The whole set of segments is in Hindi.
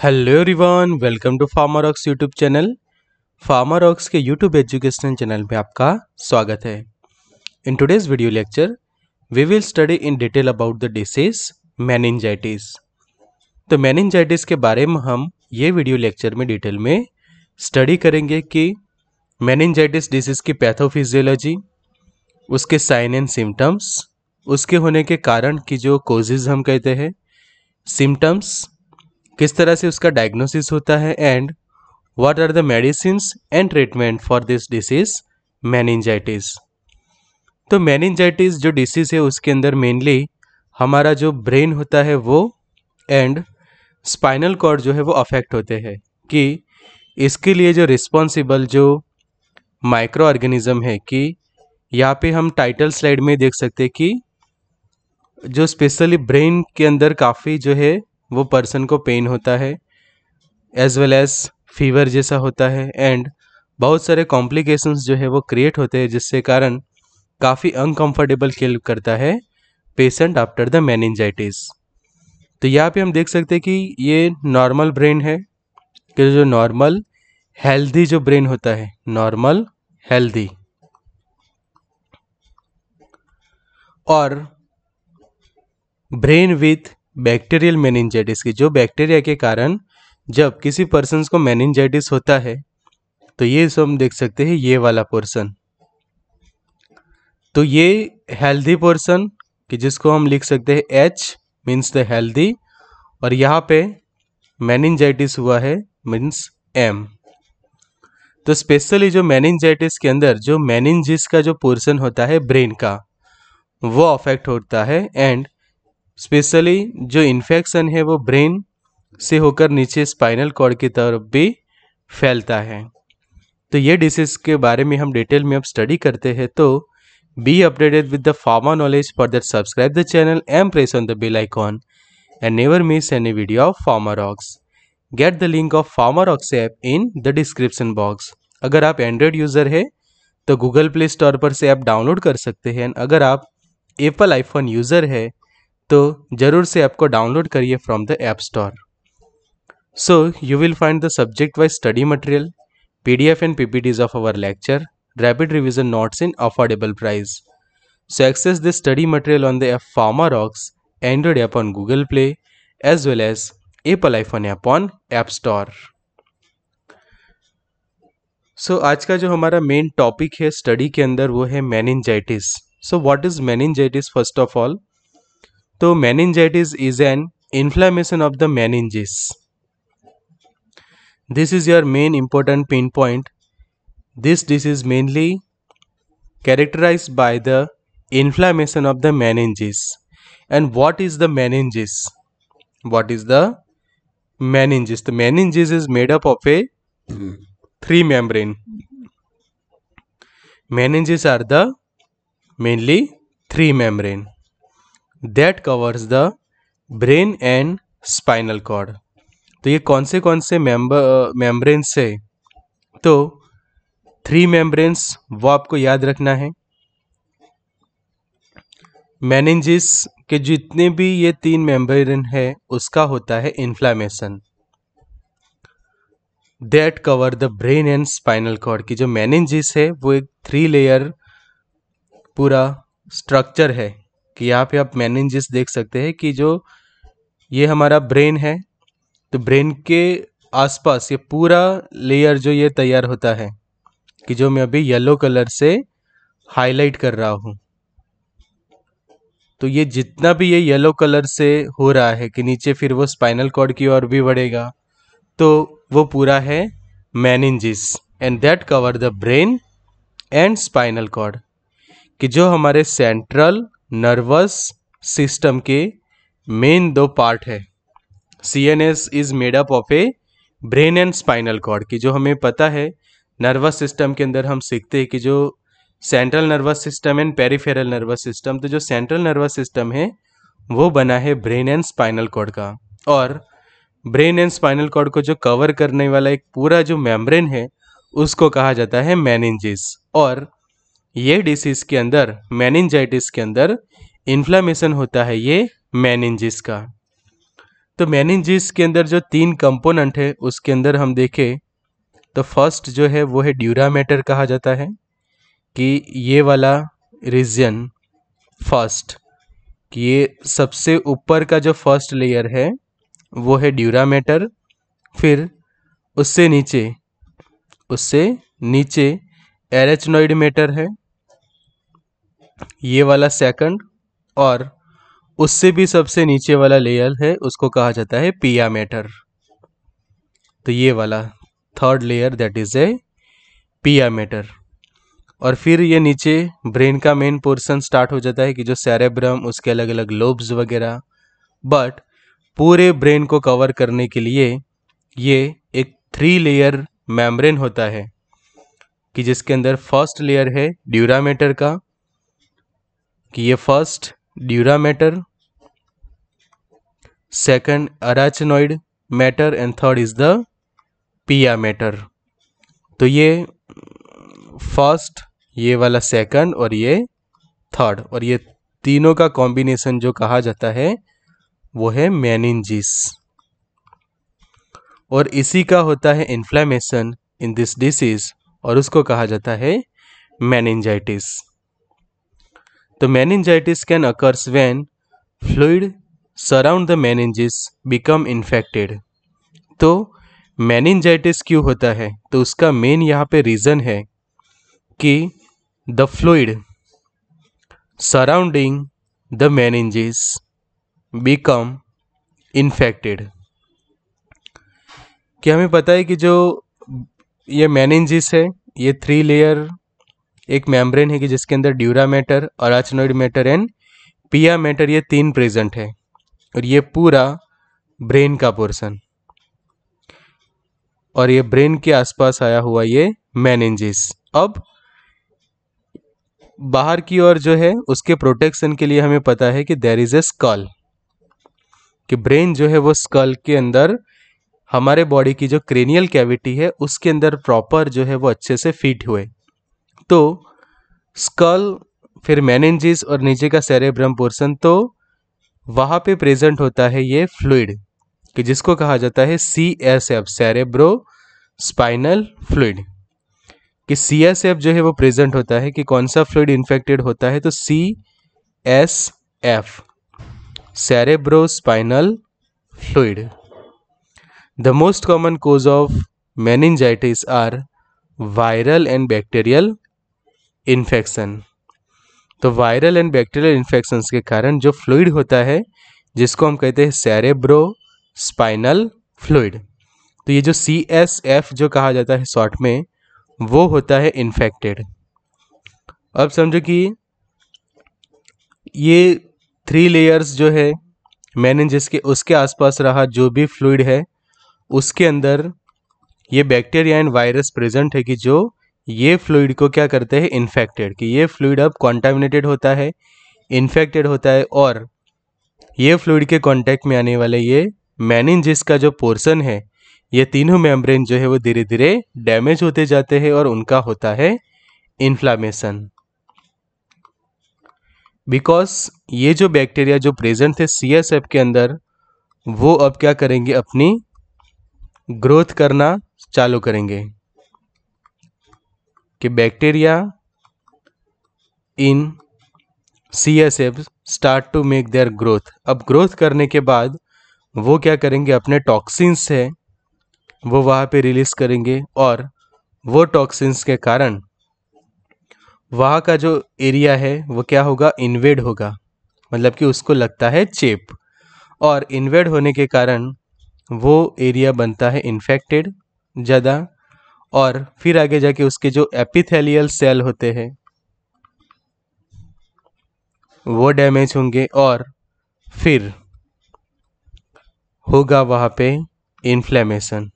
Hello everyone welcome to pharma rocks YouTube channel pharma rocks के यूट्यूब एजुकेशन चैनल में आपका स्वागत है in today's video lecture we will study in detail about the disease meningitis तो मैनिंजाइटिस के बारे में हम ये वीडियो लेक्चर में डिटेल में स्टडी करेंगे कि मैनिंजाइटिस डिसीज की पैथोफिजियोलॉजी उसके साइन एंड सिम्टम्स उसके होने के कारण की जो कोजेज हम कहते हैं सिम्टम्स किस तरह से उसका डायग्नोसिस होता है and what are the medicine and treatment for this disease meningitis तो मैनिंजाइटिस जो डिसीज है उसके अंदर मेनली हमारा जो ब्रेन होता है वो एंड स्पाइनल कॉर्ड जो है वो अफेक्ट होते हैं कि इसके लिए जो रिस्पॉन्सिबल जो माइक्रो ऑर्गेनिज्म है कि यहाँ पे हम टाइटल स्लाइड में देख सकते हैं कि जो स्पेशली ब्रेन के अंदर काफ़ी जो है वो पर्सन को पेन होता है एज वेल एज फीवर जैसा होता है एंड बहुत सारे कॉम्प्लिकेशंस जो है वो क्रिएट होते हैं जिससे कारण काफ़ी अनकंफर्टेबल फील करता है पेशेंट आफ्टर द मैनजाइटिस तो यहाँ पे हम देख सकते हैं कि ये नॉर्मल ब्रेन है कि जो नॉर्मल हेल्दी जो ब्रेन होता है नॉर्मल हेल्दी और ब्रेन विथ बैक्टीरियल मैनिनजाइटिस की जो बैक्टीरिया के कारण जब किसी पर्सन को मैनिनजाइटिस होता है तो ये सब हम देख सकते हैं ये वाला पोर्सन तो ये हेल्दी पोर्सन कि जिसको हम लिख सकते हैं एच मीन्स द हेल्दी और यहाँ पे मैनिंजाइटिस हुआ है मीन्स एम तो स्पेशली जो मैनिंजाइटिस के अंदर जो मैनिंजिस का जो पोर्सन होता है ब्रेन का वो अफेक्ट होता है एंड स्पेशली जो इन्फेक्शन है वो ब्रेन से होकर नीचे स्पाइनल कॉर्ड की तरफ भी फैलता है तो ये डिसीज़ के बारे में हम डिटेल में अब स्टडी करते हैं तो be updated with the pharma knowledge for that subscribe the channel um press on the bell icon miss any video of pharma rocks get the link of pharma rocks app in the description box अगर आप एंड्रॉयड यूज़र है तो गूगल प्ले स्टोर पर से ऐप डाउनलोड कर सकते हैं अगर आप एप्पल आईफोन यूज़र है तो ज़रूर से ऐप को डाउनलोड करिए from the App Store so you will find the subject wise study material PDF and these of our lecture rapid revision notes in affordable price access this study material on the app pharma rocks Android app on Google Play as well as Apple iPhone app on App Store so आज का जो हमारा मेन टॉपिक है स्टडी के अंदर वो है meningitis so what is meningitis first of all So meningitis is an inflammation of the meninges. This is your main important point. This disease mainly characterized by the inflammation of the meninges. And what is the meninges? What is the meninges? The meninges is made up of a three membrane. Meninges are the mainly three membrane. That covers the brain and spinal cord तो ये कौन से कौन से मेम्बर मेम्ब्रेन्स है तो थ्री मेम्ब्रेन्स वो आपको याद रखना है मैनेजिस के जितने भी ये तीन मेम्ब्रेन है उसका होता है inflammation that cover the brain and spinal cord की जो मैनेजिस है वो एक थ्री लेयर पूरा स्ट्रक्चर है कि यहाँ पे आप मैनेजिस देख सकते हैं कि जो ये हमारा ब्रेन है तो ब्रेन के आसपास ये पूरा लेयर जो ये तैयार होता है कि जो मैं अभी येलो कलर से हाईलाइट कर रहा हूँ तो ये जितना भी ये येलो कलर से हो रहा है कि नीचे फिर वो स्पाइनल कॉर्ड की ओर भी बढ़ेगा तो वो पूरा है meninges and that cover the brain and spinal cord कि जो हमारे सेंट्रल नर्वस सिस्टम के मेन दो पार्ट है C N S is made up of a brain and spinal cord की जो हमें पता है नर्वस सिस्टम के अंदर हम सीखते हैं कि जो central nervous system and peripheral nervous system तो जो सेंट्रल नर्वस सिस्टम है वो बना है ब्रेन एंड स्पाइनल कॉर्ड का और ब्रेन एंड स्पाइनल कॉर्ड को जो कवर करने वाला एक पूरा जो मेम्ब्रेन है उसको कहा जाता है मैनिंजिस और ये डिसीज के अंदर मैनिंजाइटिस के अंदर इन्फ्लामेशन होता है ये मैनिंजिस का तो मैनिंजिस के अंदर जो तीन कंपोनेंट है उसके अंदर हम देखें तो फर्स्ट जो है वो है ड्यूरा मैटर कहा जाता है कि ये वाला रीजन फर्स्ट कि ये सबसे ऊपर का जो फर्स्ट लेयर है वो है ड्यूरा मैटर फिर उससे नीचे उससे नीचे एरेचनोइड मैटर है ये वाला सेकंड और उससे भी सबसे नीचे वाला लेयर है उसको कहा जाता है पिया मैटर तो ये वाला third layer that is a pia mater और फिर ये नीचे ब्रेन का मेन पोर्शन स्टार्ट हो जाता है कि जो सेरेब्रम उसके अलग अलग लोब्स वगैरह बट पूरे ब्रेन को कवर करने के लिए ये एक थ्री लेयर मेम्ब्रेन होता है कि जिसके अंदर फर्स्ट लेयर है ड्यूरामेटर का कि ये first dura mater second arachnoid mater and third is the pia mater तो ये फर्स्ट ये वाला सेकंड और ये थर्ड और ये तीनों का कॉम्बिनेशन जो कहा जाता है वो है मैनिंजिस और इसी का होता है इन्फ्लेमेशन इन दिस डिसीज और उसको कहा जाता है मैनिंजाइटिस तो meningitis can occurs when fluid surround the meninges become infected तो मैनिंजाइटिस क्यों होता है तो उसका मेन यहाँ पे रीज़न है कि the fluid surrounding the meninges become infected क्या हमें पता है कि जो ये मैनेंजिस है ये थ्री लेयर एक मेम्ब्रेन है कि जिसके अंदर ड्यूरा मैटर और arachnoid mater and pia mater ये तीन प्रेजेंट है और ये पूरा ब्रेन का पोर्सन और ये ब्रेन के आसपास आया हुआ ये मैनेजिस अब बाहर की ओर जो है उसके प्रोटेक्शन के लिए हमें पता है कि देर इज ए स्कल कि ब्रेन जो है वो स्कल के अंदर हमारे बॉडी की जो क्रेनियल कैविटी है उसके अंदर प्रॉपर जो है वो अच्छे से फिट हुए तो स्कल फिर मैनेंजिस और नीचे का सेरेब्रम पोर्सन तो वहाँ पे प्रेजेंट होता है ये फ्लूड कि जिसको कहा जाता है C S F cerebro spinal fluid कि सी एस एफ जो है वो प्रेजेंट होता है कि कौन सा फ्लूड इन्फेक्टेड होता है तो C S F cerebro spinal fluid the most common cause of meningitis are viral and bacterial infection तो वायरल एंड बैक्टीरियल इन्फेक्शंस के कारण जो फ्लूड होता है जिसको हम कहते हैं सेरेब्रो स्पाइनल फ्लूड तो ये जो सी एस एफ जो कहा जाता है शॉर्ट में वो होता है इन्फेक्टेड अब समझो कि ये थ्री लेयर्स जो है मैंने जिसके उसके आसपास रहा जो भी फ्लूड है उसके अंदर ये बैक्टीरिया एंड वायरस प्रेजेंट है कि जो ये फ्लूड को क्या करते हैं इन्फेक्टेड कि ये फ्लूड अब कॉन्टामिनेटेड होता है इन्फेक्टेड होता है और ये फ्लूड के कांटेक्ट में आने वाले ये मैनिनजिस का जो पोर्सन है ये तीनों मेम्ब्रेन जो है वो धीरे धीरे डैमेज होते जाते हैं और उनका होता है इन्फ्लामेशन बिकॉज ये जो बैक्टीरिया जो प्रेजेंट थे सी एस एफ के अंदर वो अब क्या करेंगे अपनी ग्रोथ करना चालू करेंगे कि bacteria in C S F start to make their growth अब ग्रोथ करने के बाद वो क्या करेंगे अपने टॉक्सिन्स है वो वहाँ पे रिलीज़ करेंगे और वो टॉक्सिन्स के कारण वहाँ का जो एरिया है वो क्या होगा इन्वेड होगा मतलब कि उसको लगता है चेप और इन्वेड होने के कारण वो एरिया बनता है इन्फेक्टेड ज़्यादा और फिर आगे जाके उसके जो एपिथेलियल सेल होते हैं वो डैमेज होंगे और फिर होगा वहां पे इन्फ्लेमेशन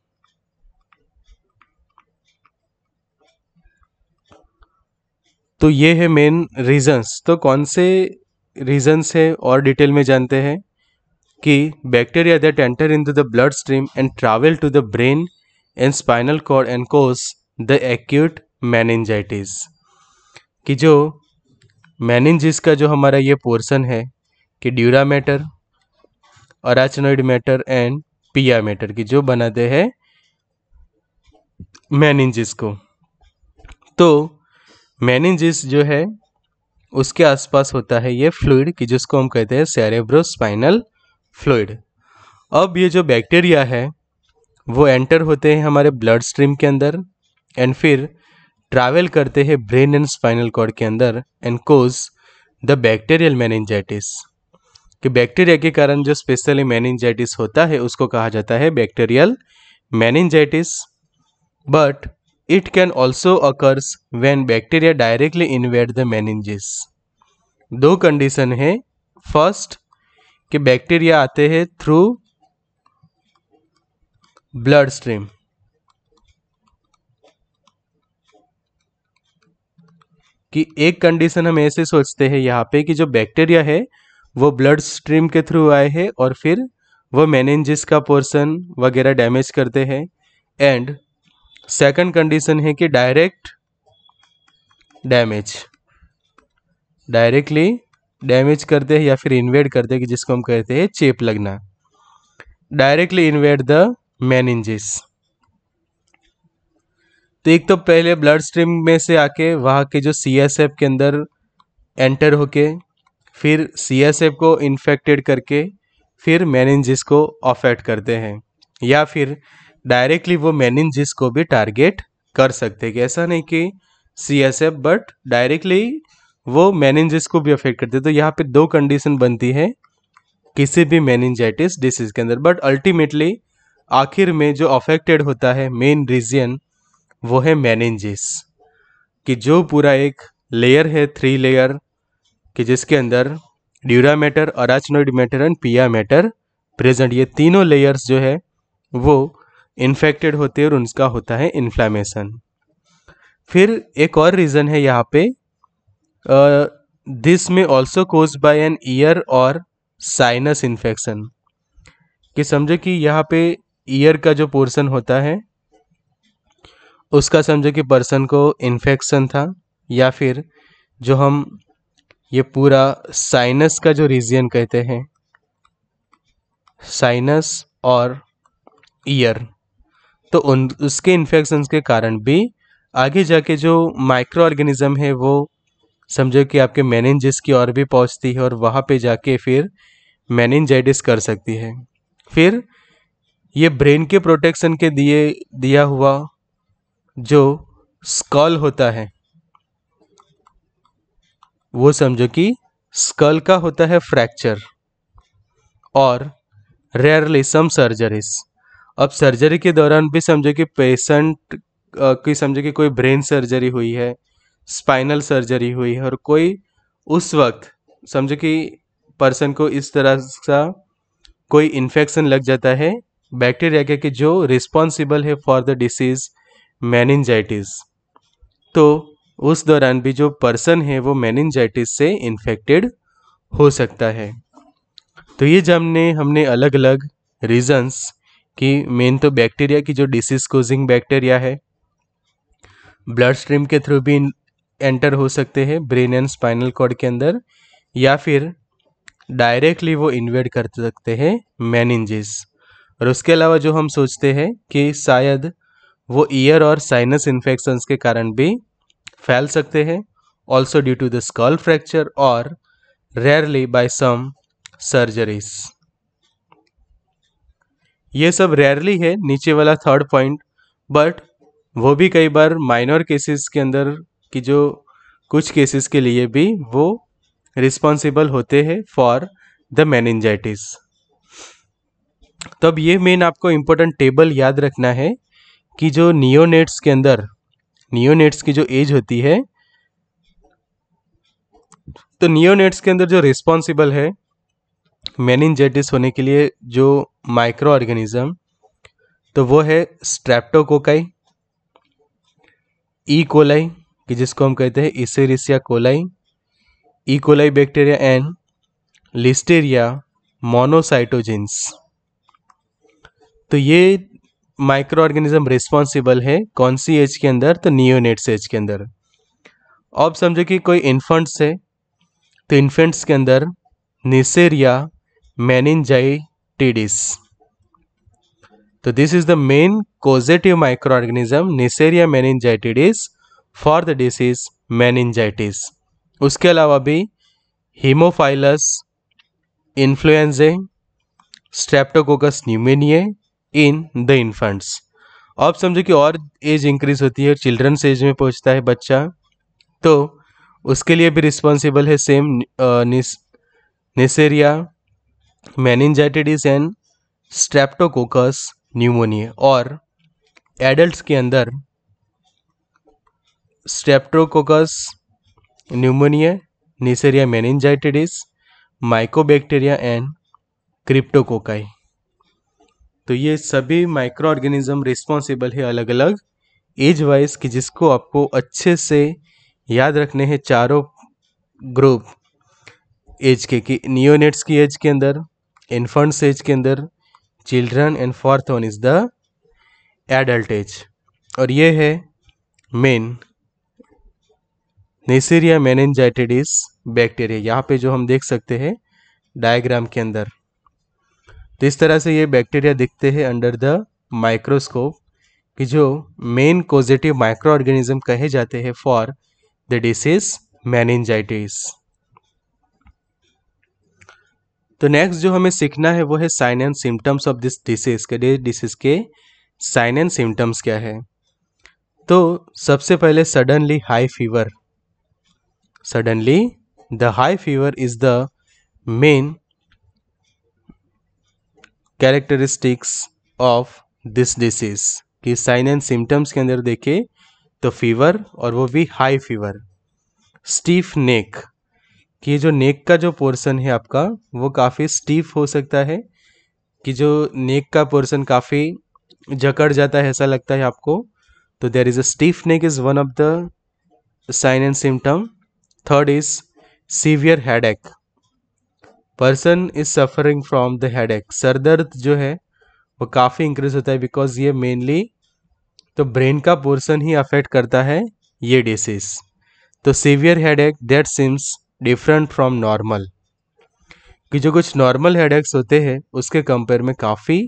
तो ये है मेन रीजंस तो कौन से रीजंस है और डिटेल में जानते हैं कि bacteria that enter into the blood stream and travel to the brain and spinal cord and cause the acute meningitis कि जो मैनजिस का जो हमारा ये पोर्शन है कि dura mater arachnoid mater and pia mater की जो बनाते हैं मैनजिस को तो मैनजिस जो है उसके आसपास होता है ये फ्लूड कि जिसको हम कहते हैं सेरेब्रो स्पाइनल फ्लूड अब ये जो बैक्टीरिया है वो एंटर होते हैं हमारे ब्लड स्ट्रीम के अंदर एंड फिर ट्रैवल करते हैं ब्रेन एंड स्पाइनल कॉर्ड के अंदर and cause the bacterial meningitis कि बैक्टीरिया के कारण जो स्पेशली मैनेंजाइटिस होता है उसको कहा जाता है bacterial meningitis but it can also occurs when bacteria directly invade the meninges दो कंडीशन है फर्स्ट कि बैक्टीरिया आते हैं थ्रू blood stream कि एक कंडीशन हम ऐसे सोचते हैं यहाँ पे कि जो बैक्टीरिया है वो ब्लड स्ट्रीम के थ्रू आए हैं और फिर वो मैनेजिस का पोर्सन वगैरह डैमेज करते हैं एंड सेकंड कंडीशन है कि डायरेक्ट डैमेज डायरेक्टली डैमेज करते हैं या फिर इन्वेड करते हैं कि जिसको हम कहते हैं चेप लगना डायरेक्टली इन्वेड द मैनजेस तो एक तो पहले ब्लड स्ट्रीम में से आके वहाँ के जो सी एस एफ के अंदर एंटर होके फिर सी एस एफ को इन्फेक्टेड करके फिर मैनजिस को अफेक्ट करते हैं या फिर डायरेक्टली वो मैनजिस को भी टारगेट कर सकते हैं ऐसा नहीं कि C S F but directly वो मैनजिस को भी अफेक्ट करते तो यहाँ पे दो कंडीशन बनती है किसी भी मैनजाइटिस डिसीज के अंदर बट अल्टीमेटली आखिर में जो अफेक्टेड होता है मेन रीजन वो है मैनेंजिस कि जो पूरा एक लेयर है थ्री लेयर कि जिसके अंदर dura mater arachnoid mater and pia mater present ये तीनों लेयर्स जो है वो इन्फेक्टेड होते हैं और उनका होता है इन्फ्लामेशन फिर एक और रीज़न है यहाँ पे दिस में also cause by an ear और साइनस इन्फेक्शन कि समझो कि यहाँ पे ईयर का जो पोर्सन होता है उसका समझो कि पर्सन को इन्फेक्शन था या फिर जो हम ये पूरा साइनस का जो रीजन कहते हैं साइनस और ईयर तो उन उसके इन्फेक्शन के कारण भी आगे जाके जो माइक्रो ऑर्गेनिज्म है वो समझो कि आपके मैनेंजिस की और भी पहुंचती है और वहाँ पे जाके फिर मैनेंजाइटिस कर सकती है फिर ये ब्रेन के प्रोटेक्शन के दिए दिया हुआ जो स्कल होता है वो समझो कि स्कल का होता है फ्रैक्चर और रेयरली सम सर्जरीज अब सर्जरी के दौरान भी समझो कि पेशेंट की समझो कि कोई ब्रेन सर्जरी हुई है स्पाइनल सर्जरी हुई है और कोई उस वक्त समझो कि पर्सन को इस तरह का कोई इन्फेक्शन लग जाता है बैक्टीरिया क्या कि जो रिस्पॉन्सिबल है फॉर द डिसीज़ मैनजाइटिस तो उस दौरान भी जो पर्सन है वो मैनजाइटिस से इन्फेक्टेड हो सकता है तो ये जब हमने हमने अलग अलग रीजंस कि मेन तो बैक्टीरिया की जो डिसीज कोजिंग बैक्टीरिया है ब्लड स्ट्रीम के थ्रू भी एंटर हो सकते हैं ब्रेन एंड स्पाइनल कॉर्ड के अंदर या फिर डायरेक्टली वो इन्वेड कर सकते हैं मैनजिस और उसके अलावा जो हम सोचते हैं कि शायद वो ईयर और साइनस इन्फेक्शंस के कारण भी फैल सकते हैं also due to the skull fracture और रेयरली बाय सम सर्जरीज ये सब रेयरली है नीचे वाला थर्ड पॉइंट बट वो भी कई बार माइनर केसेस के अंदर की जो कुछ केसेस के लिए भी वो रिस्पॉन्सिबल होते हैं फॉर द मैनजाइटिस तब ये मेन आपको इम्पोर्टेंट टेबल याद रखना है कि जो नियोनेट्स के अंदर नियोनेट्स की जो एज होती है तो नियोनेट्स के अंदर जो रिस्पॉन्सिबल है मेनिनजेटिस होने के लिए जो माइक्रो ऑर्गेनिज्म तो वो है स्ट्रेप्टोकोकाई ई कोलाई कि जिसको हम कहते हैं Escherichia coli E coli bacteria and Listeria monocytogenes तो ये माइक्रो ऑर्गेनिज्म रिस्पॉन्सिबल है कौन सी एज के अंदर तो नियोनेट्स एज के अंदर अब समझो कि कोई इन्फेंट्स है तो इन्फेंट्स के अंदर निसेरिया मैनिनजाइटिडिस तो this is the main causative microorganism Neisseria meningitidis for the disease meningitis उसके अलावा भी Haemophilus influenzae Streptococcus pneumoniae in the infants अब समझो कि और एज इंक्रीज होती है चिल्ड्रंस एज में पहुंचता है बच्चा तो उसके लिए भी रिस्पॉन्सिबल है same Neisseria meningitidis and Streptococcus pneumoniae और एडल्ट के अंदर Streptococcus pneumoniae Neisseria meningitidis mycobacteria and cryptococci तो ये सभी माइक्रो ऑर्गेनिज्म रिस्पॉन्सिबल है अलग अलग एज वाइज कि जिसको आपको अच्छे से याद रखने हैं चारों ग्रुप एज के कि नियोनेट्स की एज के अंदर इन्फंट्स एज के अंदर children and fourth one is the adult age और ये है मेन नेसेरिया मैनजाइटेडिस बैक्टीरिया यहाँ पे जो हम देख सकते हैं डायग्राम के अंदर तो इस तरह से ये बैक्टीरिया दिखते हैं अंडर द माइक्रोस्कोप कि जो मेन पॉजिटिव माइक्रो ऑर्गेनिज्म कहे जाते हैं फॉर द डिसीज मैनिंजाइटिस तो नेक्स्ट जो हमें सीखना है वो है sign and symptoms of this disease के डिसीज के साइन एंड सिम्टम्स क्या है तो सबसे पहले suddenly high fever suddenly the high fever is the main characteristics of this disease कि साइन एंड सिम्टम्स के अंदर देखे तो फीवर और वो भी हाई फीवर स्टीफ नेक कि जो नेक का जो पोर्शन है आपका वो काफ़ी स्टीफ हो सकता है कि जो नेक का पोर्शन काफ़ी जकड़ जाता है ऐसा लगता है आपको तो there is a stiff neck is one of the sign and symptom third is severe headache person is suffering from the headache सर दर्द जो है वो काफ़ी इंक्रीज होता है बिकॉज ये मेनली तो ब्रेन का पोर्सन ही अफेक्ट करता है ये डिसीज तो severe headache that seems different from normal कि जो कुछ नॉर्मल हेड होते हैं उसके कंपेयर में काफ़ी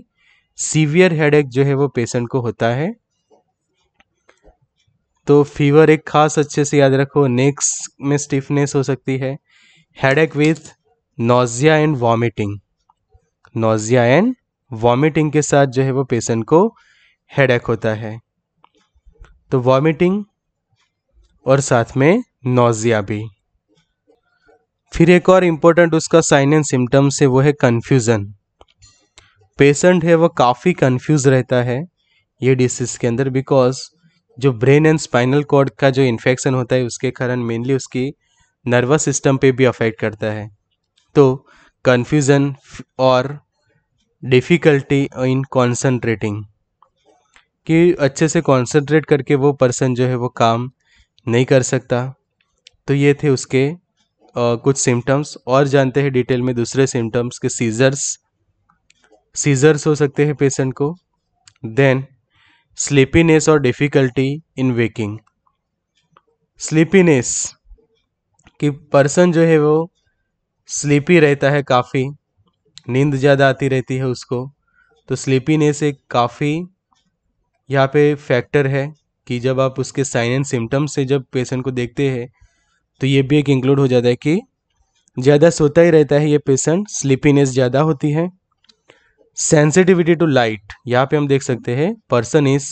सीवियर हेड जो है वो पेशेंट को होता है तो फीवर एक खास अच्छे से याद रखो नेक्स में स्टिफनेस हो सकती है headache with nausea and vomiting nausea and vomiting के साथ जो है वो पेशेंट को हेड होता है तो वॉमिटिंग और साथ में नोज़िया भी फिर एक और इम्पोर्टेंट उसका साइन एंड सिम्टम्स है वो है कन्फ्यूज़न पेशेंट है वो काफ़ी कन्फ्यूज़ रहता है ये डिसीज़ के अंदर बिकॉज जो ब्रेन एंड स्पाइनल कॉर्ड का जो इन्फेक्शन होता है उसके कारण मेनली उसकी नर्वस सिस्टम पे भी अफेक्ट करता है तो कन्फ्यूज़न और डिफ़िकल्टी इन कॉन्सनट्रेटिंग कि अच्छे से कॉन्सेंट्रेट करके वो पर्सन जो है वो काम नहीं कर सकता तो ये थे उसके आ, कुछ सिम्टम्स और जानते हैं डिटेल में दूसरे सिम्टम्स के सीजर्स सीजर्स हो सकते हैं पेशेंट को देन स्लीपीनेस और डिफ़िकल्टी इन वेकिंग स्लीपीनेस कि पर्सन जो है वो स्लीपी रहता है काफ़ी नींद ज़्यादा आती रहती है उसको तो स्लीपीनेस एक काफ़ी यहाँ पे फैक्टर है कि जब आप उसके साइन एंड सिम्टम्स से जब पेशेंट को देखते हैं तो ये भी एक इंक्लूड हो जाता है कि ज़्यादा सोता ही रहता है ये पेशेंट स्लीपीनेस ज़्यादा होती है सेंसिटिविटी टू लाइट यहाँ पे हम देख सकते हैं person is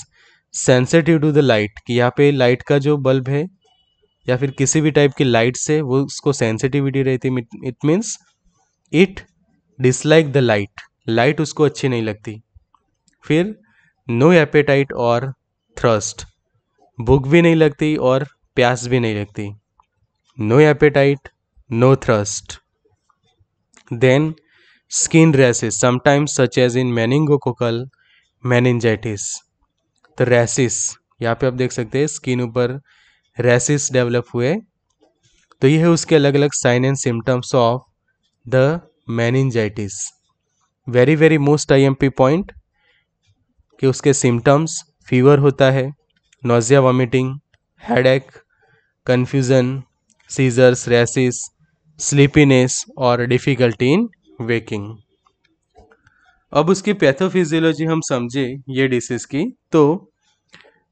sensitive to the light कि यहाँ पे लाइट का जो बल्ब है या फिर किसी भी टाइप की लाइट से वो उसको सेंसिटिविटी रहती it means it dislike the light light उसको अच्छी नहीं लगती फिर नो एपेटाइट और थ्रस्ट भूख भी नहीं लगती और प्यास भी नहीं लगती no appetite no thirst then skin rashes such as in meningococcal meningitis तो रैसेस यहाँ पे आप देख सकते हैं स्किन ऊपर रेसिस डेवलप हुए तो ये है उसके अलग अलग sign and symptoms of the meningitis very very most IMP point कि उसके सिम्टम्स फीवर होता है nausea vomiting headache confusion seizures rashes sleepiness और डिफ़िकल्टी इन वेकिंग अब उसकी पैथोफिजियोलॉजी हम समझे ये डिसीज़ की तो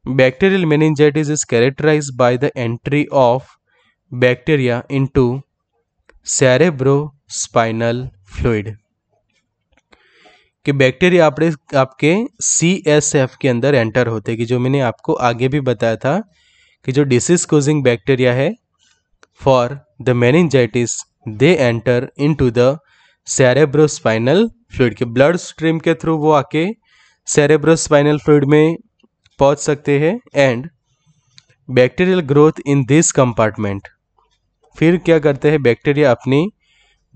Bacterial meningitis is characterized by the entry of bacteria into cerebrospinal fluid. कि बैक्टीरिया आपने आपके सी एस एफ के अंदर एंटर होते हैं कि जो मैंने आपको आगे भी बताया था कि जो डिसीज कोजिंग बैक्टीरिया है for the meningitis they enter into the cerebrospinal fluid के ब्लड स्ट्रीम के थ्रू वो आके सेरेब्रोस्पाइनल फ्लूड में पहुंच सकते हैं and bacterial growth in this compartment फिर क्या करते हैं बैक्टीरिया अपनी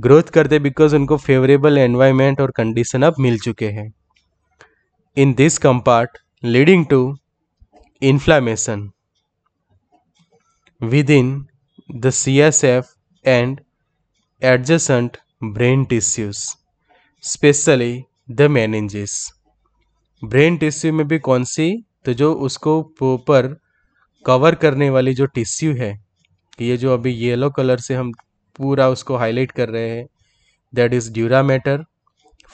ग्रोथ करते बिकॉज उनको फेवरेबल एनवायरमेंट और कंडीशन अब मिल चुके हैं in this compart leading to inflammation within the C S F and adjacent brain tissues specially the meninges brain tissue में भी कौन सी तो जो उसको प्रॉपर कवर करने वाली जो टिश्यू है ये जो अभी येलो कलर से हम पूरा उसको हाईलाइट कर रहे हैं that is dura mater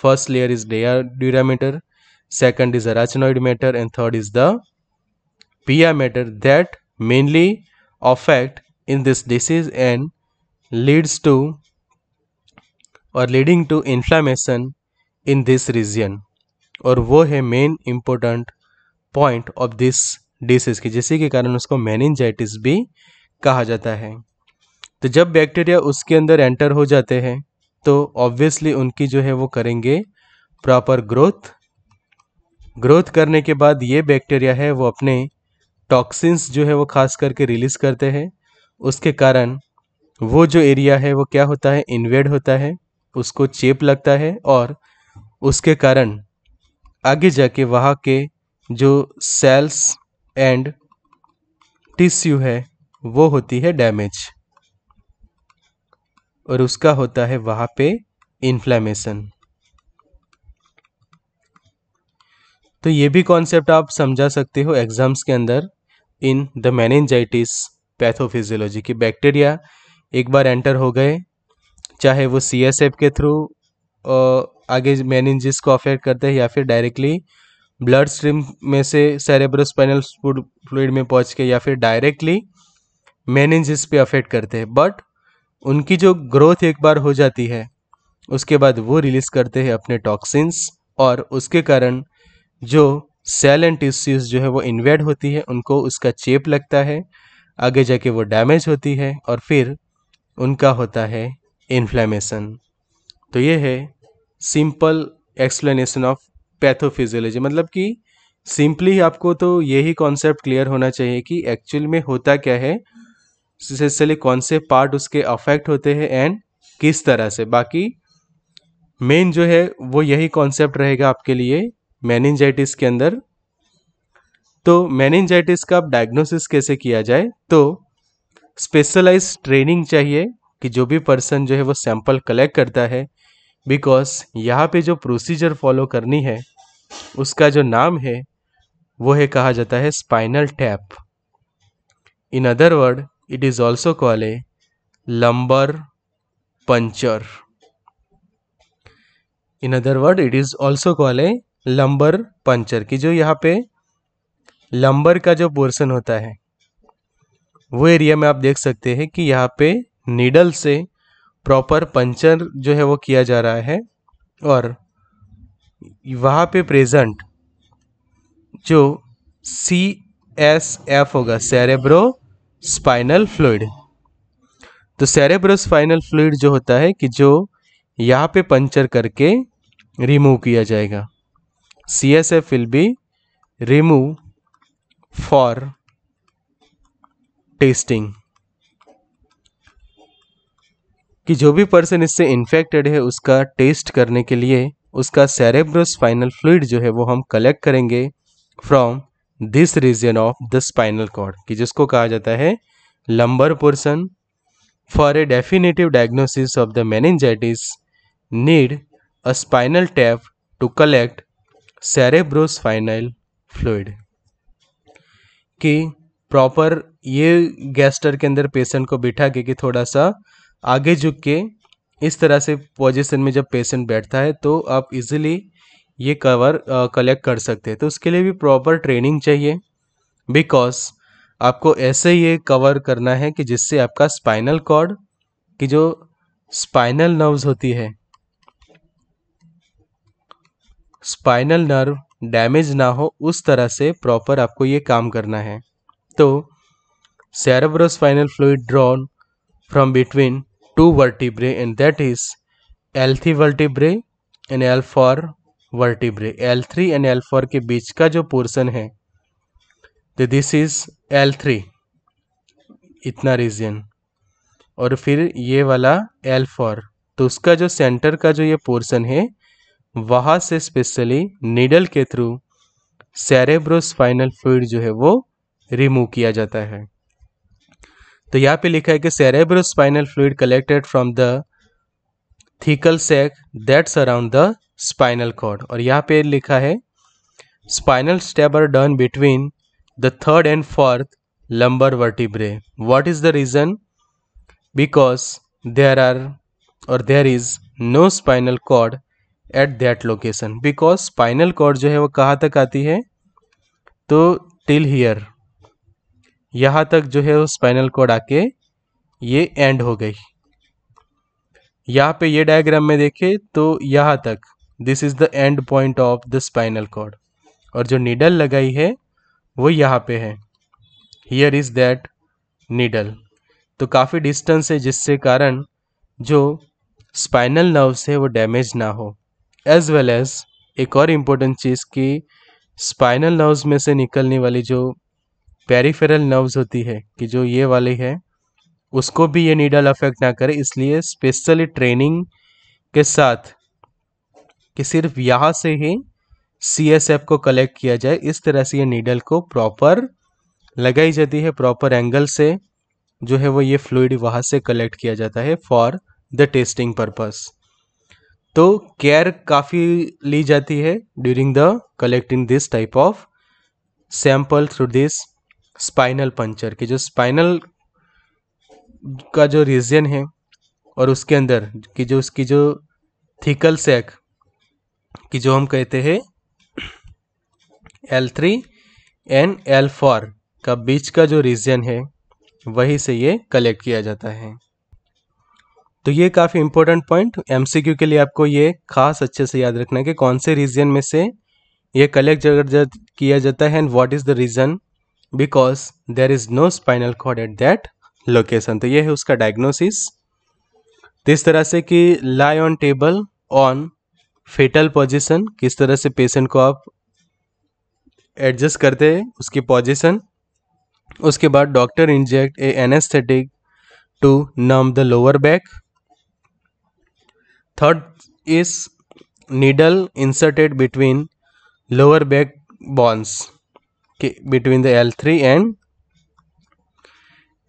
first layer is dura mater second is arachnoid mater and third is the pia mater that mainly affect in this disease and leads to और leading to inflammation in this region और वो है main important point of this disease की जिसी के कारण उसको मैनिंजाइटिस भी कहा जाता है तो जब बैक्टीरिया उसके अंदर एंटर हो जाते हैं तो ऑब्वियसली उनकी जो है वो करेंगे प्रॉपर ग्रोथ ग्रोथ करने के बाद ये बैक्टीरिया है वो अपने टॉक्सिन्स जो है वो खास करके रिलीज़ करते हैं उसके कारण वो जो एरिया है वो क्या होता है इन्वेड होता है उसको चेप लगता है और उसके कारण आगे जाके वहाँ के जो सेल्स एंड टिश्यू है वो होती है डैमेज और उसका होता है वहां पे इन्फ्लेमेशन तो ये भी कॉन्सेप्ट आप समझा सकते हो एग्जाम्स के अंदर इन द मैनेजाइटिस पैथोफिजियोलॉजी की बैक्टीरिया एक बार एंटर हो गए चाहे वो सी के थ्रू आगे मैनेजिस को अफेक्ट करते हैं या फिर डायरेक्टली ब्लड स्ट्रीम में से सेरेब्रोस्पाइनल फ्लूड में पहुंच के या फिर डायरेक्टली मेनेंजिस पे अफेक्ट करते हैं बट उनकी जो ग्रोथ एक बार हो जाती है उसके बाद वो रिलीज़ करते हैं अपने टॉक्सिन्स और उसके कारण जो सेल एंड टिश्यूज़ जो है वो इन्वेड होती है उनको उसका चेप लगता है आगे जाके वो डैमेज होती है और फिर उनका होता है इन्फ्लेमेशन तो ये है सिंपल एक्सप्लेनेशन ऑफ पैथोफिजियोलॉजी मतलब कि सिंपली आपको तो यही कॉन्सेप्ट क्लियर होना चाहिए कि एक्चुअल में होता क्या है स्पेशली कौन से पार्ट उसके अफेक्ट होते हैं एंड किस तरह से बाकी मेन जो है वो यही कॉन्सेप्ट रहेगा आपके लिए मैनिंजाइटिस के अंदर तो मैनिंजाइटिस का आप डायग्नोसिस कैसे किया जाए तो स्पेशलाइज ट्रेनिंग चाहिए कि जो भी पर्सन जो है वो सैंपल कलेक्ट करता है बिकॉज़ यहाँ पे जो प्रोसीजर फॉलो करनी है उसका जो नाम है वो है कहा जाता है spinal tap in other word it is also call a lumbar puncture in other word it is also call a lumbar puncture की जो यहाँ पे लंबर का जो पोर्सन होता है वो एरिया में आप देख सकते हैं कि यहाँ पे नीडल से प्रॉपर पंचर जो है वो किया जा रहा है और वहाँ पे प्रेजेंट जो सी एस एफ होगा सेरेब्रो स्पाइनल फ्लूड तो सेरेब्रो स्पाइनल फ्लूड जो होता है कि जो यहाँ पे पंचर करके रिमूव किया जाएगा C S F will be remove for testing कि जो भी पर्सन इससे इन्फेक्टेड है उसका टेस्ट करने के लिए उसका सेरेब्रोस्पाइनल फ्लूड जो है वो हम कलेक्ट करेंगे from this region of the spinal cord कि जिसको कहा जाता है lumbar portion for a definitive diagnosis of the meningitis need a spinal tap to collect cerebrospinal fluid कि प्रॉपर ये गैस्टर के अंदर पेशेंट को बिठा के कि थोड़ा सा आगे झुक के इस तरह से पोजीशन में जब पेशेंट बैठता है तो आप इजीली ये कवर कलेक्ट कर सकते हैं तो उसके लिए भी प्रॉपर ट्रेनिंग चाहिए बिकॉज आपको ऐसे ये कवर करना है कि जिससे आपका स्पाइनल कॉर्ड की जो स्पाइनल नर्व्स होती है स्पाइनल नर्व डैमेज ना हो उस तरह से प्रॉपर आपको ये काम करना है तो cerebrospinal fluid drawn from between two vertebrae and that is L3 vertebrae and L4 vertebrae L3 and L4 के बीच का जो portion है दिस इज L3 इतना region और फिर ये वाला L4 तो उसका जो center का जो ये portion है वहाँ से स्पेशली नीडल के थ्रू सेरेब्रोस्पाइनल फ्लूड जो है वो रिमूव किया जाता है तो यहाँ पे लिखा है कि cerebro spinal fluid collected from the thecal sac that surround the spinal cord और यहाँ पे लिखा है spinal step are done between the third and fourth lumbar vertebrae what is the reason because there are or there is no spinal cord at that location because spinal cord जो है वो कहाँ तक आती है तो टिल हियर यहाँ तक जो है वो स्पाइनल कोड आके ये एंड हो गई यहाँ पे ये डायग्राम में देखे तो यहाँ तक this is the end point of the spinal cord और जो नीडल लगाई है वो यहाँ पे है हियर इज़ दैट नीडल तो काफ़ी डिस्टेंस है जिससे कारण जो स्पाइनल नर्व्स है वो डैमेज ना हो एज वेल एज एक और इम्पोर्टेंट चीज़ कि स्पाइनल नर्व्स में से निकलने वाली जो पेरीफेरल नर्व्स होती है कि जो ये वाली है उसको भी ये नीडल अफेक्ट ना करे इसलिए स्पेशली ट्रेनिंग के साथ कि सिर्फ यहाँ से ही सी एस एफ को कलेक्ट किया जाए इस तरह से ये नीडल को प्रॉपर लगाई जाती है प्रॉपर एंगल से जो है वो ये फ्लूड वहाँ से कलेक्ट किया जाता है फॉर द टेस्टिंग पर्पस तो केयर काफ़ी ली जाती है during the collecting this type of sample through this spinal puncture की जो स्पाइनल का जो रीजन है और उसके अंदर कि जो उसकी जो थिकल सैक की जो हम कहते हैं L three and L four का बीच का जो रीजन है वही से ये कलेक्ट किया जाता है तो ये काफ़ी इंपॉर्टेंट पॉइंट एमसीक्यू के लिए आपको ये खास अच्छे से याद रखना है कि कौन से रीजन में से ये कलेक्ट किया जाता है and what is the reason because there is no spinal cord at that location तो ये है उसका डायग्नोसिस तो इस तरह से कि lie on table on fetal position किस तरह से पेशेंट को आप एडजस्ट करते हैं उसकी पोजिशन उसके बाद doctor inject a anesthetic to numb the lower back third is needle inserted between lower back bones between the L3 and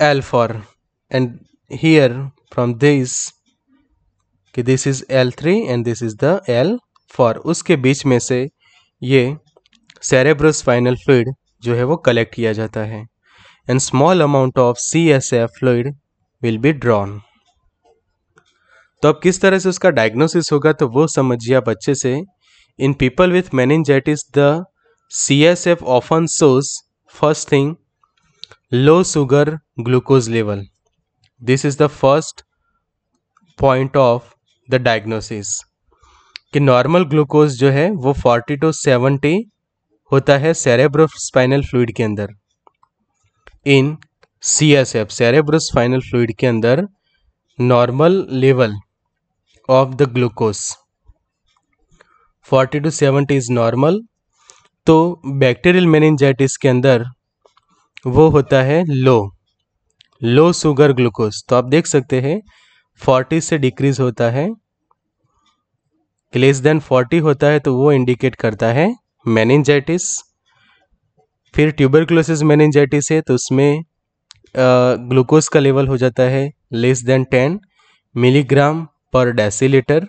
L4 and here from this कि this is L3 and this is the L4 उसके बीच में से ये सेरेब्रस फाइनल फ्लूड जो है वो कलेक्ट किया जाता है and small amount of C S F fluid will be drawn तो अब किस तरह से उसका डायग्नोसिस होगा तो वो समझिए आप अच्छे से in people with meningitis the CSF often shows first thing low sugar glucose level. This is the first point of the diagnosis. कि नॉर्मल ग्लूकोज जो है वो 40 टू 70 होता है सेरेब्रोस्पाइनल फ्लूइड के अंदर in C S F cerebrospinal fluid के अंदर normal level of the glucose 40 to 70 is normal तो बैक्टीरियल मेनिनजाइटिस के अंदर वो होता है लो लो शुगर ग्लूकोज तो आप देख सकते हैं फोर्टी से डिक्रीज होता है लेस देन फोर्टी होता है तो वो इंडिकेट करता है मैनिजाइटिस फिर ट्यूबरक्लोसिस मैनिनजाइटिस है तो उसमें ग्लूकोज का लेवल हो जाता है less than ten milligram per decilitre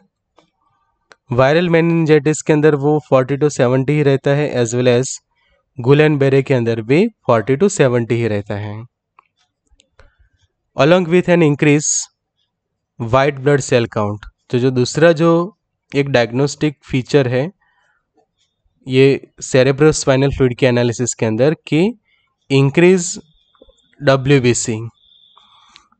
viral meningitis के अंदर वो 40 टू 70 ही रहता है एज वेल एज गुलन बेरे के अंदर भी 40 टू 70 ही रहता है along with an increase white blood cell count तो जो दूसरा जो एक डायग्नोस्टिक फीचर है ये सेरेब्रोस्पाइनल फ्लूड के एनालिसिस के अंदर कि इंक्रीज डब्ल्यू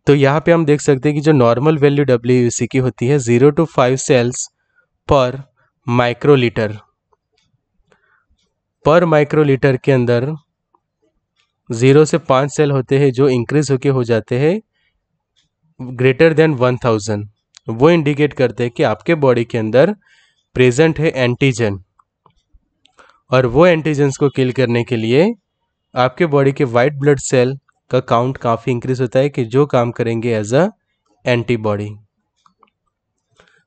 तो यहाँ पे हम देख सकते हैं कि जो नॉर्मल वैल्यू डब्ल्यू की होती है zero to five cells per microlitre per microlitre के अंदर ज़ीरो से पाँच सेल होते हैं जो इंक्रीज होके हो जाते हैं ग्रेटर देन वन थाउजेंड वो इंडिकेट करते हैं कि आपके बॉडी के अंदर प्रेजेंट है एंटीजन और वो एंटीजेंस को किल करने के लिए आपके बॉडी के वाइट ब्लड सेल का काउंट काफ़ी इंक्रीज होता है कि जो काम करेंगे एज अ एंटीबॉडी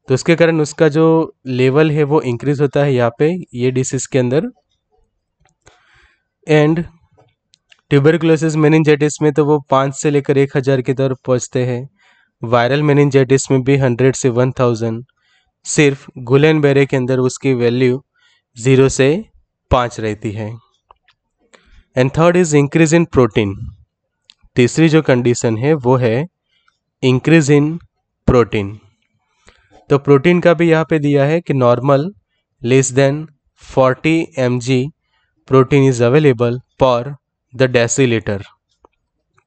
तो उसके कारण उसका जो लेवल है वो इंक्रीज होता है यहाँ पे ये डिसीज के अंदर एंड ट्यूबरकुलोसिस मेनिनजाइटिस में तो वो पाँच से लेकर एक हज़ार की तरफ पहुँचते हैं वायरल मेनिनजाइटिस में भी हंड्रेड से वन थाउजेंड सिर्फ गुलेन बेरे के अंदर उसकी वैल्यू ज़ीरो से पाँच रहती है and third is increase in protein तीसरी जो कंडीशन है वो है इंक्रीज इन प्रोटीन तो प्रोटीन का भी यहाँ पे दिया है कि normal less than 40 M protein is available per the decilitre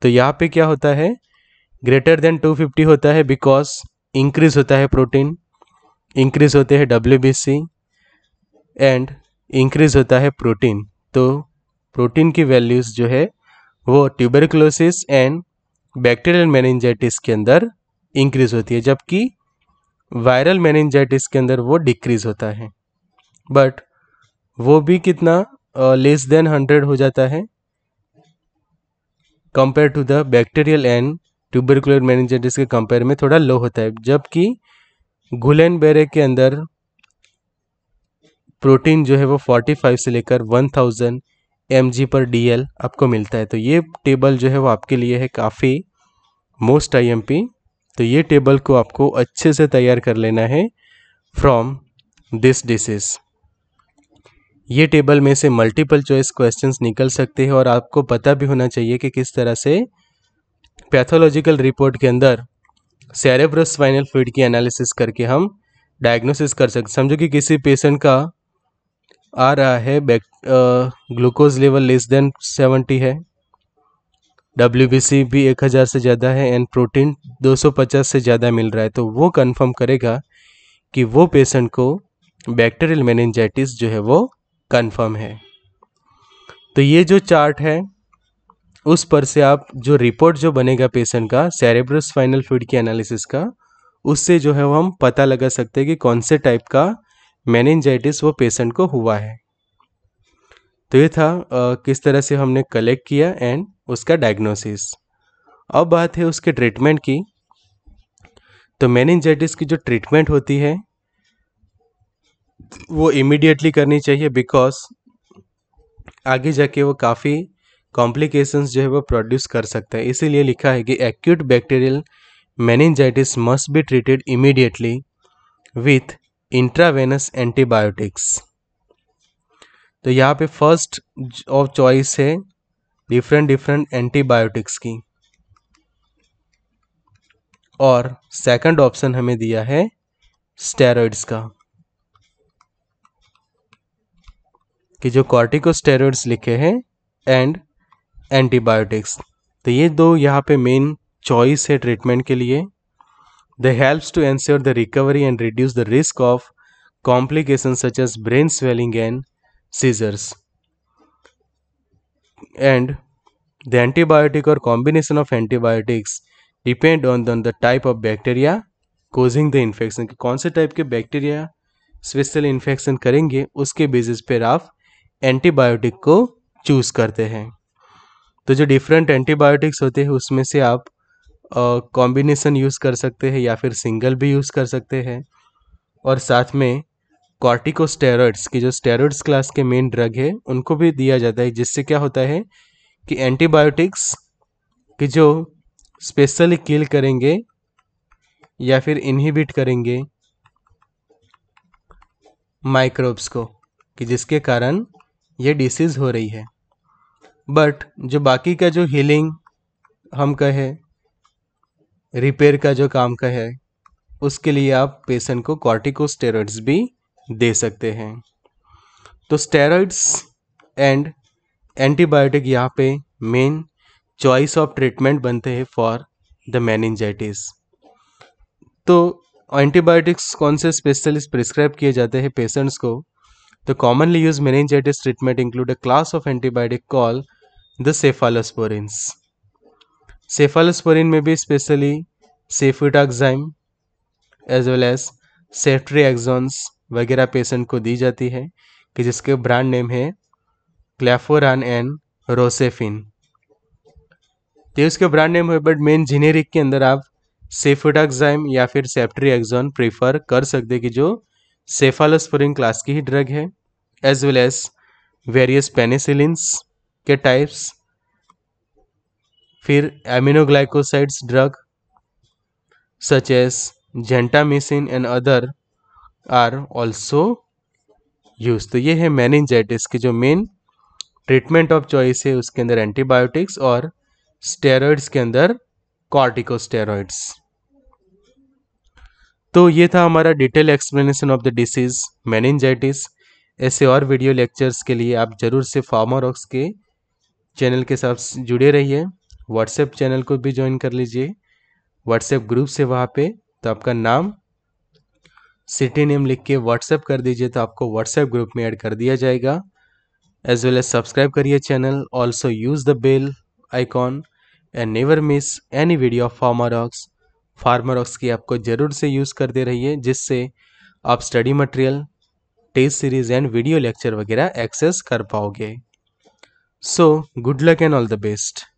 तो यहाँ पे क्या होता है ग्रेटर देन 250 होता है बिकॉज इंक्रीज होता है प्रोटीन इंक्रीज होते हैं डब्ल्यू एंड इंक्रीज होता है प्रोटीन तो प्रोटीन की वैल्यूज़ जो है वो ट्यूबरक्लोसिस एंड बैक्टीरियल मैनजाइटिस के अंदर इंक्रीज होती है जबकि वायरल मैनजाइटिस के अंदर वो डिक्रीज़ होता है बट वो भी कितना लेस देन हंड्रेड हो जाता है compare to the bacterial and tubercular meningitis के कंपेयर में थोड़ा लो होता है जबकि गुलेन बेरे के अंदर प्रोटीन जो है वो 45 से लेकर 1000 थाउजेंड एम पर डी आपको मिलता है तो ये टेबल जो है वो आपके लिए है काफ़ी मोस्ट आई एम पी तो ये टेबल को आपको अच्छे से तैयार कर लेना है फ्रॉम दिस डिसेस ये टेबल में से मल्टीपल चॉइस क्वेश्चंस निकल सकते हैं और आपको पता भी होना चाहिए कि किस तरह से पैथोलॉजिकल रिपोर्ट के अंदर सेरेब्रस स्पाइनल फ्लूड की एनालिसिस करके हम डायग्नोसिस कर सकते समझो कि किसी पेशेंट का आ रहा है glucose level less than seventy है डब्ल्यू भी 1000 से ज़्यादा है एंड प्रोटीन 250 से ज़्यादा मिल रहा है तो वो कंफर्म करेगा कि वो पेशेंट को बैक्टीरियल मेनिनजाइटिस जो है वो कंफर्म है तो ये जो चार्ट है उस पर से आप जो रिपोर्ट जो बनेगा पेशेंट का सेरेब्रस फाइनल फ्यूड की एनालिसिस का उससे जो है वो हम पता लगा सकते हैं कि कौन से टाइप का मैनजाइटिस वो पेशेंट को हुआ है तो ये था आ, किस तरह से हमने कलेक्ट किया एंड उसका डायग्नोसिस अब बात है उसके ट्रीटमेंट की तो मैनिंजाइटिस की जो ट्रीटमेंट होती है वो इमिडिएटली करनी चाहिए बिकॉज आगे जाके वो काफ़ी कॉम्प्लिकेशंस जो है वो प्रोड्यूस कर सकता है इसीलिए लिखा है कि acute bacterial meningitis must be treated immediately with intravenous antibiotics तो यहाँ पे फर्स्ट ऑफ चॉइस है डिफरेंट डिफरेंट एंटीबायोटिक्स की और सेकंड ऑप्शन हमें दिया है स्टेरॉइड्स का कि जो कॉर्टिकोस्टेरॉइड्स लिखे हैं एंड एंटीबायोटिक्स तो ये दो यहाँ पे मेन चॉइस है ट्रीटमेंट के लिए they helps to ensure the recovery and reduce the risk of complication such as brain swelling and seizures and The antibiotic or combination of antibiotics depend on the, on the type of bacteria causing the infection कि कौन से टाइप के बैक्टीरिया special इन्फेक्शन करेंगे उसके बेसिस पर आप एंटीबायोटिक को चूज़ करते हैं तो जो डिफरेंट एंटीबायोटिक्स होते हैं उसमें से आप कॉम्बिनेसन uh, यूज़ कर सकते हैं या फिर सिंगल भी यूज़ कर सकते हैं और साथ में कॉर्टिकोस्टेरॉइड्स की जो स्टेरॉइड्स क्लास के मेन ड्रग है उनको भी दिया जाता है जिससे क्या होता है कि एंटीबायोटिक्स कि जो स्पेशली किल करेंगे या फिर इनहिबिट करेंगे माइक्रोब्स को कि जिसके कारण ये डिसीज़ हो रही है बट जो बाकी का जो हीलिंग हम कहे रिपेयर का जो काम का है उसके लिए आप पेशेंट को कॉर्टिकोस्टेरॉइड्स भी दे सकते हैं तो स्टेरॉइड्स एंड एंटीबायोटिक यहाँ पे मेन चॉइस ऑफ ट्रीटमेंट बनते हैं फॉर द मैनजाइटिस तो एंटीबायोटिक्स कौन से स्पेशलिस्ट प्रिस्क्राइब किए जाते हैं पेशेंट्स को the commonly use meningitis treatment include a class of antibiotic call the cephalosporins cephalosporin में भी specially cefotaxime as well as ceftriaxones वगैरह पेशेंट को दी जाती है कि जिसके ब्रांड नेम है क्लैफोरान एंड रोसेफिन तो उसके ब्रांड नेम है बट मेन जीनेरिक के अंदर आप सेफोडाक्साइम या फिर सेप्ट्री एक्जोन प्रीफर कर सकते कि जो सेफालोस्पोरिन क्लास की ही ड्रग है as well as various penicillins के टाइप्स फिर aminoglycosides drug such as gentamicin and other are also use तो ये है मैनिंजाइटिस के जो मेन ट्रीटमेंट ऑफ चॉइस है उसके अंदर एंटीबायोटिक्स और स्टेरॉइड्स के अंदर कॉर्टिकोस्टेरॉइड्स तो ये था हमारा detail explanation of the disease meningitis ऐसे और वीडियो लेक्चर्स के लिए आप ज़रूर से फार्मारॉक्स के चैनल के साथ जुड़े रहिए व्हाट्सएप चैनल को भी ज्वाइन कर लीजिए व्हाट्सएप ग्रुप से वहाँ पे तो आपका नाम सिटी नेम लिख के व्हाट्सएप कर दीजिए तो आपको व्हाट्सएप ग्रुप में ऐड कर दिया जाएगा as well as subscribe career channel also use the bell icon and never miss any video of farmarox Pharmarox की आपको ज़रूर से यूज़ करते रहिए जिससे आप study material test series and video lecture वगैरह एक्सेस कर पाओगे so good luck and all the best